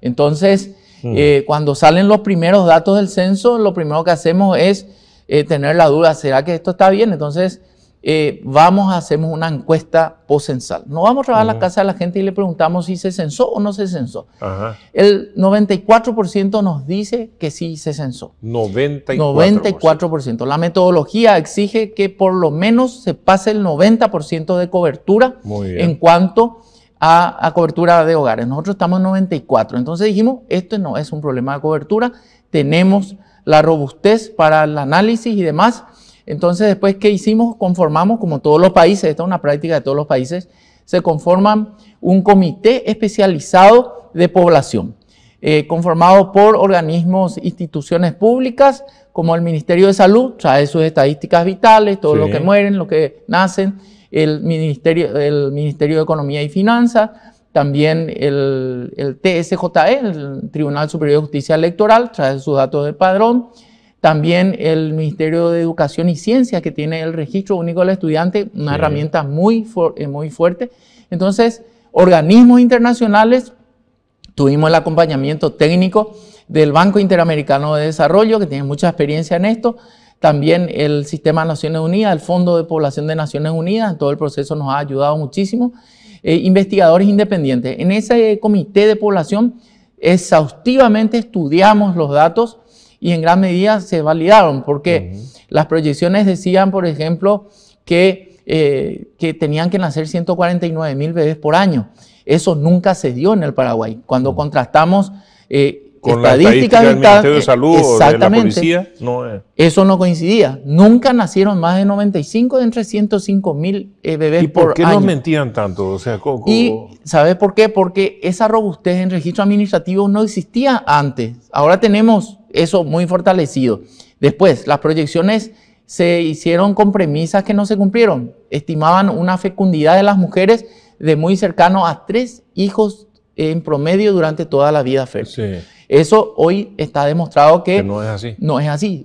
Entonces, eh, cuando salen los primeros datos del censo, lo primero que hacemos es eh, tener la duda, ¿será que esto está bien? Entonces, eh, vamos a hacemos una encuesta poscensal. No vamos a trabajar la casa de la gente y le preguntamos si se censó o no se censó. El 94% nos dice que sí se censó. 94%. 94%. La metodología exige que por lo menos se pase el 90% de cobertura en cuanto a, cobertura de hogares. Nosotros estamos en 94. Entonces dijimos, esto no es un problema de cobertura, tenemos la robustez para el análisis y demás. Entonces después, ¿qué hicimos? Conformamos, como todos los países, esta es una práctica de todos los países, se conforman un comité especializado de población. Eh, conformado por organismos, instituciones públicas, como el Ministerio de Salud, trae sus estadísticas vitales, todo lo que mueren, lo que nacen, el Ministerio, de Economía y Finanzas, también el, TSJE, el Tribunal Superior de Justicia Electoral, trae sus datos de padrón, también el Ministerio de Educación y Ciencia, que tiene el registro único del estudiante, una herramienta muy, eh, muy fuerte. Entonces, organismos internacionales, tuvimos el acompañamiento técnico del Banco Interamericano de Desarrollo, que tiene mucha experiencia en esto, también el sistema de Naciones Unidas, el Fondo de Población de Naciones Unidas, todo el proceso nos ha ayudado muchísimo. Eh, investigadores independientes. En ese eh, comité de población exhaustivamente estudiamos los datos y en gran medida se validaron porque las proyecciones decían, por ejemplo, que, eh, tenían que nacer 149 mil bebés por año. Eso nunca se dio en el Paraguay. Cuando contrastamos con estadística Ministerio de Salud de policía, no es. Eso no coincidía. Nunca nacieron más de 95 de entre 105 mil por eh, bebés ¿Y por, qué nos mentían tanto? O sea, ¿cómo, y sabes por qué? Porque esa robustez en registro administrativo no existía antes. Ahora tenemos eso muy fortalecido. Después, las proyecciones se hicieron con premisas que no se cumplieron. Estimaban una fecundidad de las mujeres de muy cercano a tres hijos en promedio durante toda la vida fértil. Eso hoy está demostrado que, No es así.